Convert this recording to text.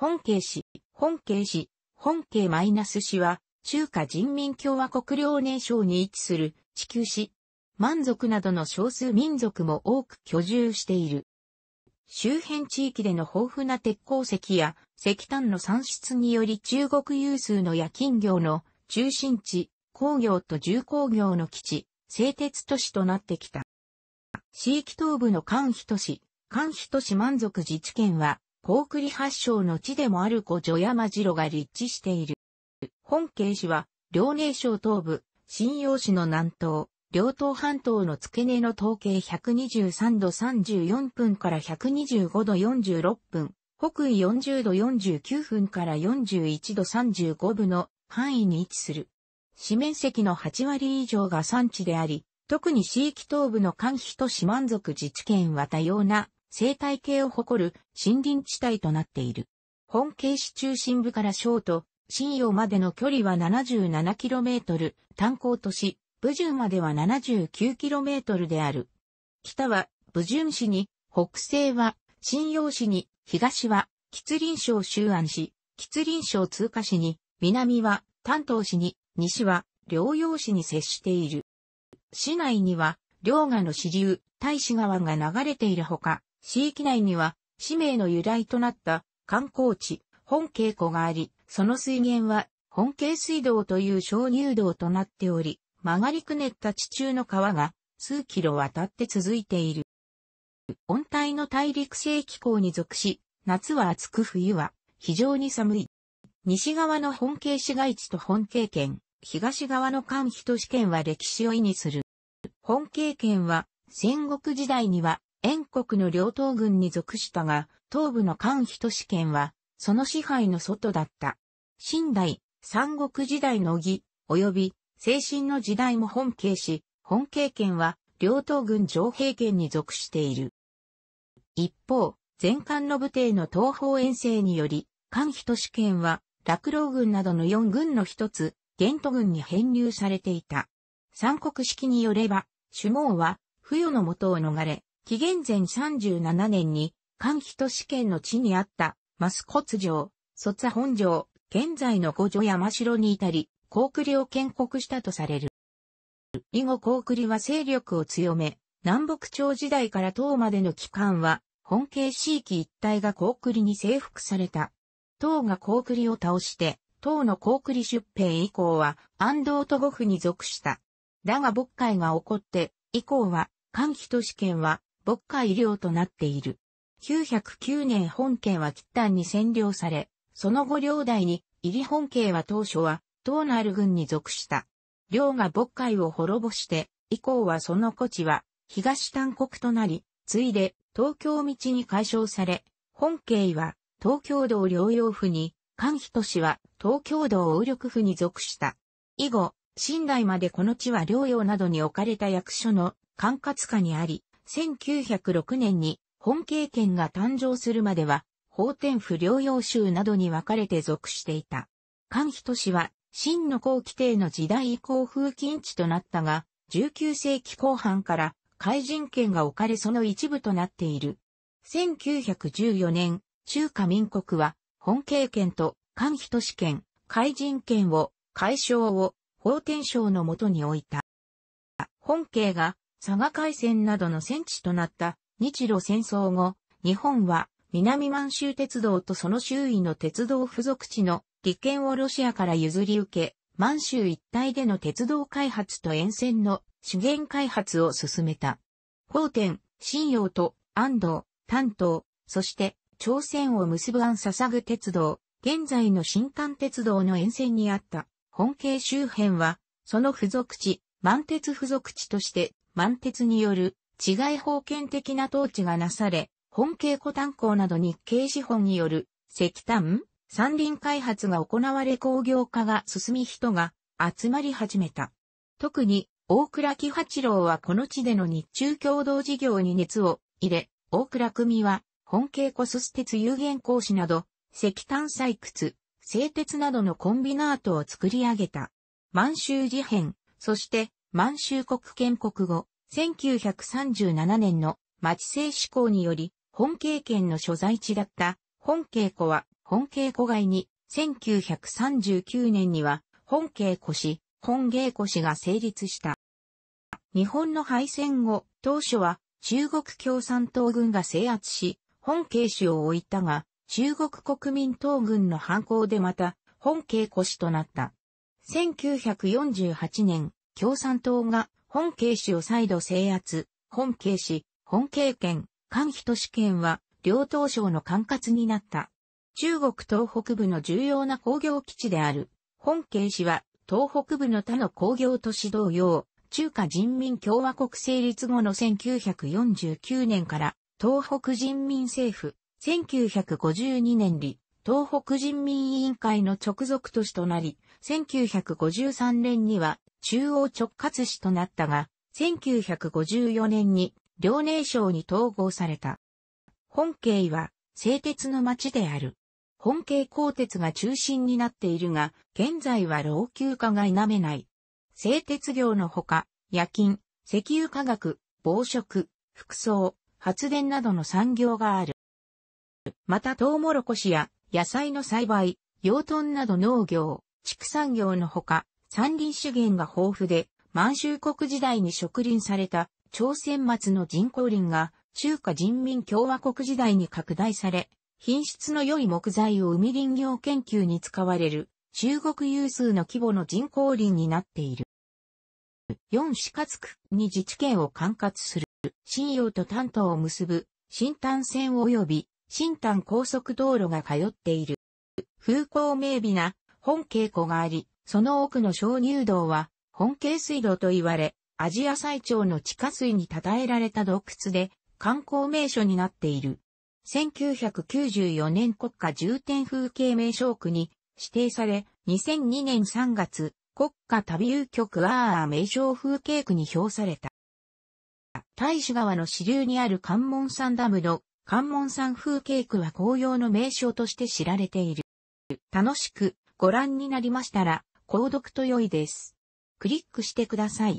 本慶氏、本慶氏、本慶マイナス氏は、中華人民共和国遼寧省に位置する地球氏。満族などの少数民族も多く居住している。周辺地域での豊富な鉄鉱石や石炭の産出により中国有数の夜勤業の中心地、工業と重工業の基地、製鉄都市となってきた。地域東部の関比都市、関比都市満族自治県は高栗発祥の地でもある古女山城が立地している。本慶市は、遼寧省東部、新陽市の南東、両東半島の付け根の統計123度34分から125度46分、北緯40度49分から41度35分の範囲に位置する。市面積の8割以上が山地であり、特に市域東部の関比と市満足自治県は多様な生態系を誇る森林地帯となっている。本京市中心部から小都、新洋までの距離は 77km、炭鉱都市、武順までは 79km である。北は武順市に、北西は新洋市に、東は吉林省周安市、吉林省通過市に、南は丹東市に、西は両陽市に接している。市内には、両河の支流、大使川が流れているほか、市域内には、市名の由来となった観光地、本渓湖があり、その水源は、本渓水道という小乳道となっており、曲がりくねった地中の川が、数キロ渡って続いている。温帯の大陸性気候に属し、夏は暑く冬は非常に寒い。西側の本渓市街地と本渓県、東側の関比都市圏は歴史を意味する。本渓県は戦国時代には燕国の両東軍に属したが、東部の関人志県は、その支配の外だった。新代、三国時代の義、及び、精神の時代も本慶し、本慶県は、両東軍上平県に属している。一方、前漢の武帝の東方遠征により、関人志県は、落老軍などの四軍の一つ、玄都軍に編入されていた。三国式によれば、首毛は、不与のもとを逃れ、紀元前37年に、関比都市圏の地にあった、マコ骨城、卒本城、現在の五城山城に至り、高栗を建国したとされる。以後高栗は勢力を強め、南北朝時代から唐までの期間は、本家地域一帯が高栗に征服された。唐が高栗を倒して、唐の高栗出兵以降は、安藤と五府に属した。だが渤海が起こって、以降は、関比都市圏は、牧海領となっている。909年本県は吉丹に占領され、その後領代に、入り本家は当初は、東ナる軍に属した。領が牧海を滅ぼして、以降はその古地は、東丹国となり、ついで、東京道に解消され、本家は、東京道領用府に、関比都市は、東京道王力府に属した。以後、新代までこの地は領用などに置かれた役所の管轄下にあり、1906年に本経験が誕生するまでは、法天府領養州などに分かれて属していた。関人氏は、真の後期帝の時代以降風禁地となったが、19世紀後半から海人権が置かれその一部となっている。1914年、中華民国は、本経験と関人氏権、海人権を、解消を、法天省のもとに置いた。本家が佐賀海戦などの戦地となった日露戦争後、日本は南満州鉄道とその周囲の鉄道付属地の利権をロシアから譲り受け、満州一帯での鉄道開発と沿線の資源開発を進めた。宝天、新陽と安藤、丹東、そして朝鮮を結ぶ安笹ぐ鉄道、現在の新幹鉄道の沿線にあった本系周辺は、その付属地、満鉄付属地として満鉄による、治外法権的な統治がなされ、本系古炭鉱など日系資本による、石炭、山林開発が行われ工業化が進み人が集まり始めた。特に、大倉木八郎はこの地での日中共同事業に熱を入れ、大倉組は、本系コス鉄有限講師など、石炭採掘、製鉄などのコンビナートを作り上げた。満州事変、そして満州国建国後、1937年の町制施行により、本経県の所在地だった本経湖は本経湖外に、1939年には本経湖市、本芸湖市が成立した。日本の敗戦後、当初は中国共産党軍が制圧し、本経市を置いたが、中国国民党軍の反抗でまた、本経湖市となった。1948年、共産党が本慶市を再度制圧、本慶市、本慶県、関比都市圏は両党省の管轄になった。中国東北部の重要な工業基地である、本慶市は東北部の他の工業都市同様、中華人民共和国成立後の1949年から東北人民政府、1952年に東北人民委員会の直属都市となり、1953年には中央直轄市となったが、1954年に遼寧省に統合された。本慶は製鉄の町である。本慶鋼鉄が中心になっているが、現在は老朽化が否めない。製鉄業のほか、夜勤、石油化学、防食、服装、発電などの産業がある。またトウモロコシや野菜の栽培、養豚など農業、畜産業のほか、山林資源が豊富で、満州国時代に植林された朝鮮末の人工林が中華人民共和国時代に拡大され、品質の良い木材を海林業研究に使われる中国有数の規模の人工林になっている。四四月区に自治権を管轄する、新洋と丹東を結ぶ新丹線及び新丹高速道路が通っている。風光明媚な本稽古があり、その奥の鍾乳洞は、本景水路と言われ、アジア最長の地下水に称えられた洞窟で、観光名所になっている。1994年国家重点風景名勝区に指定され、2002年3月、国家旅遊局アー名勝風景区に表された。大使川の支流にある関門山ダムの関門山風景区は紅葉の名所として知られている。楽しくご覧になりましたら、購読と良いです。クリックしてください。